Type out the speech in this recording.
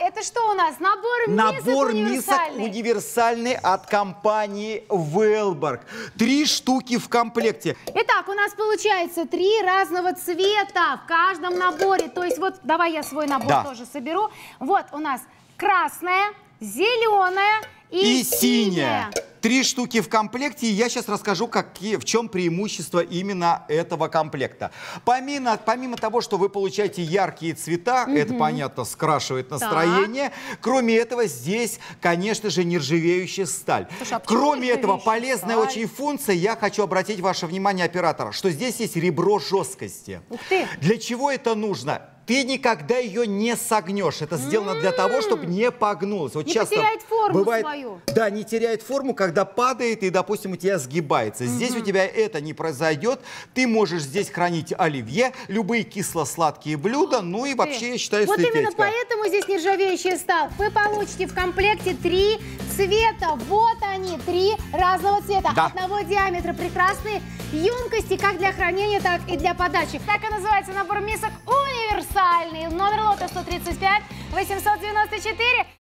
Это что у нас? Набор мисок Набор универсальный. мисок универсальный от компании Велборг. Три штуки в комплекте. Итак, у нас получается три разного цвета в каждом наборе. То есть вот, давай я свой набор да. тоже соберу. Вот у нас красная, зеленая и, и синяя. синяя. Три штуки в комплекте, и я сейчас расскажу, какие, в чем преимущество именно этого комплекта. Помимо, помимо того, что вы получаете яркие цвета, угу. это, понятно, скрашивает настроение, так. кроме этого, здесь, конечно же, нержавеющая сталь. Слушай, а кроме этого, полезная сталь? очень функция, я хочу обратить ваше внимание оператора, что здесь есть ребро жесткости. Ух ты! Для чего это нужно? ты никогда ее не согнешь. Это сделано для того, чтобы не погнулась. Вот не часто теряет форму бывает, свою. Да, не теряет форму, когда падает и, допустим, у тебя сгибается. Здесь у тебя это не произойдет. Ты можешь здесь хранить оливье, любые кисло-сладкие блюда, ну и вообще, я считаю, Вот именно поэтому здесь нержавеющий стал. Вы получите в комплекте три цвета. Вот они, три разного цвета, да. одного диаметра. Прекрасные емкости как для хранения, так и для подачи. Так и называется набор мисок универсальный. Номер лота 135 894.